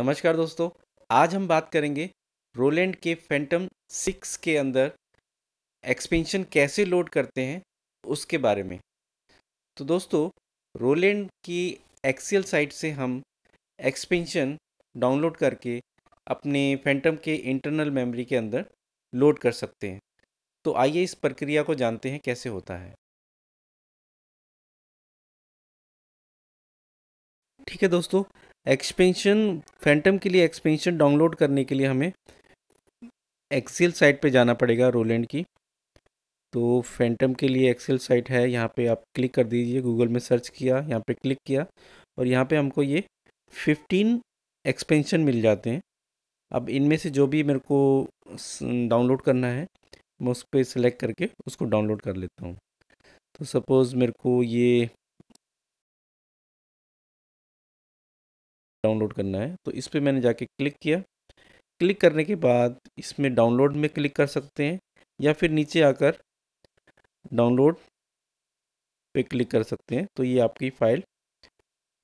नमस्कार दोस्तों आज हम बात करेंगे रोलैंड के फैंटम सिक्स के अंदर एक्सपेंशन कैसे लोड करते हैं उसके बारे में तो दोस्तों रोलैंड की एक्सेल साइट से हम एक्सपेंशन डाउनलोड करके अपने फैंटम के इंटरनल मेमोरी के अंदर लोड कर सकते हैं तो आइए इस प्रक्रिया को जानते हैं कैसे होता है ठीक है दोस्तों एक्सपेंशन फैंटम के लिए एक्सपेंशन डाउनलोड करने के लिए हमें एक्सेल साइट पे जाना पड़ेगा रोलैंड की तो फैंटम के लिए एक्सेल साइट है यहाँ पे आप क्लिक कर दीजिए गूगल में सर्च किया यहाँ पे क्लिक किया और यहाँ पे हमको ये 15 एक्सपेंशन मिल जाते हैं अब इनमें से जो भी मेरे को डाउनलोड करना है मैं उस पर सिलेक्ट करके उसको डाउनलोड कर लेता हूँ तो सपोज़ मेरे को ये डाउनलोड करना है तो इस पर मैंने जाके क्लिक किया क्लिक करने के बाद इसमें डाउनलोड में क्लिक कर सकते हैं या फिर नीचे आकर डाउनलोड पे क्लिक कर सकते हैं तो ये आपकी फ़ाइल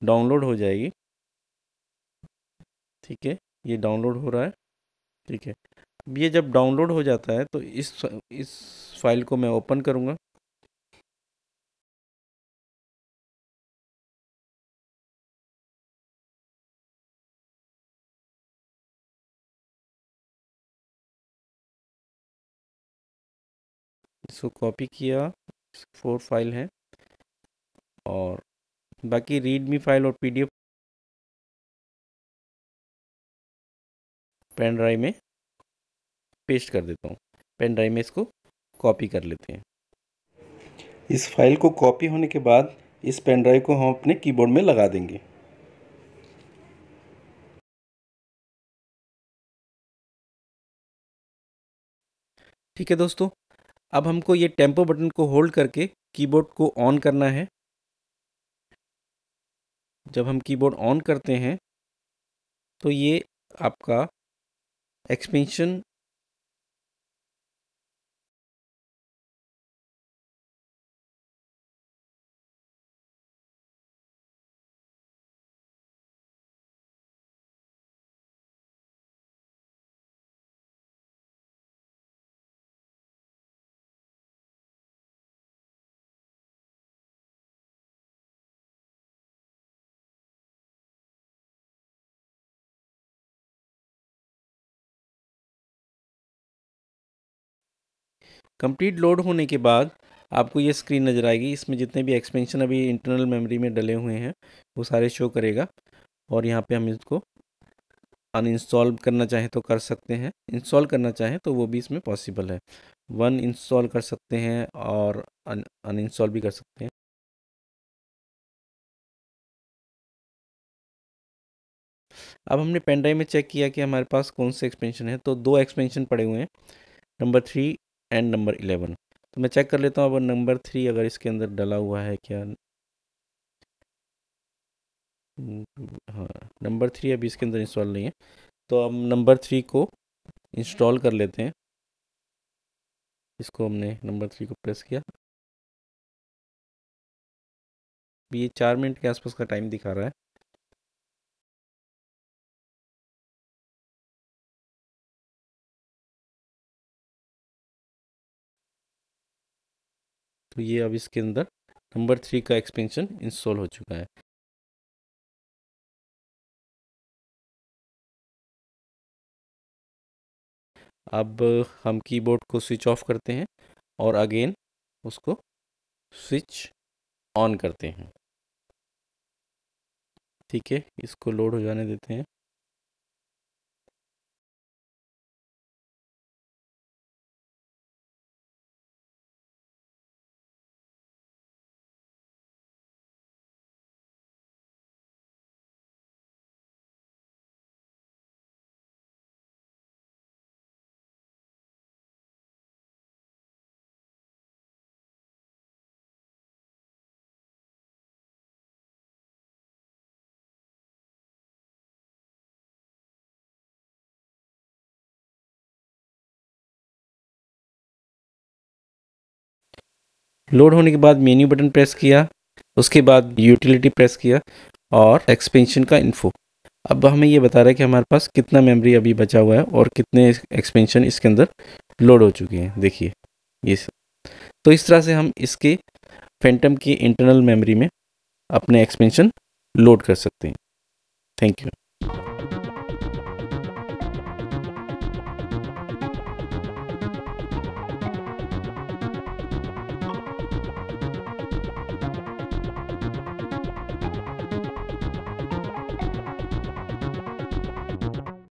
डाउनलोड हो जाएगी ठीक है ये डाउनलोड हो रहा है ठीक है अब ये जब डाउनलोड हो जाता है तो इस इस फाइल को मैं ओपन करूँगा इसको कॉपी किया फोर फाइल है और बाकी रीडमी फाइल और पीडीएफ पेन ड्राइव में पेस्ट कर देता हूँ पेन ड्राइव में इसको कॉपी कर लेते हैं इस फाइल को कॉपी होने के बाद इस पेन ड्राइव को हम अपने कीबोर्ड में लगा देंगे ठीक है दोस्तों अब हमको ये टेम्पो बटन को होल्ड करके कीबोर्ड को ऑन करना है जब हम कीबोर्ड ऑन करते हैं तो ये आपका एक्सपेंशन कंप्लीट लोड होने के बाद आपको ये स्क्रीन नज़र आएगी इसमें जितने भी एक्सपेंशन अभी इंटरनल मेमोरी में डले हुए हैं वो सारे शो करेगा और यहाँ पे हम इसको अनइंस्टॉल करना चाहें तो कर सकते हैं इंस्टॉल करना चाहें तो वो भी इसमें पॉसिबल है वन इंस्टॉल कर सकते हैं और अनइंस्टॉल भी कर सकते हैं अब हमने पेन ड्राइव में चेक किया कि हमारे पास कौन से एक्सपेंशन है तो दो एक्सपेंशन पड़े हुए हैं number three and number eleven तो मैं चेक कर लेता हूँ अब नंबर थ्री अगर इसके अंदर डला हुआ है क्या हाँ नंबर थ्री अभी इसके अंदर इंस्टॉल नहीं है तो हम नंबर थ्री को इंस्टॉल कर लेते हैं इसको हमने नंबर थ्री को प्रेस किया ये चार मिनट के आसपास का टाइम दिखा रहा है तो ये अब इसके अंदर नंबर थ्री का एक्सपेंशन इंस्टॉल हो चुका है अब हम कीबोर्ड को स्विच ऑफ करते हैं और अगेन उसको स्विच ऑन करते हैं ठीक है इसको लोड हो जाने देते हैं लोड होने के बाद मेन्यू बटन प्रेस किया उसके बाद यूटिलिटी प्रेस किया और एक्सपेंशन का इन्फो अब हमें ये बता रहा है कि हमारे पास कितना मेमोरी अभी बचा हुआ है और कितने एक्सपेंशन इसके अंदर लोड हो चुके हैं देखिए ये सब तो इस तरह से हम इसके फैंटम की इंटरनल मेमोरी में अपने एक्सपेंशन लोड कर सकते हैं थैंक यू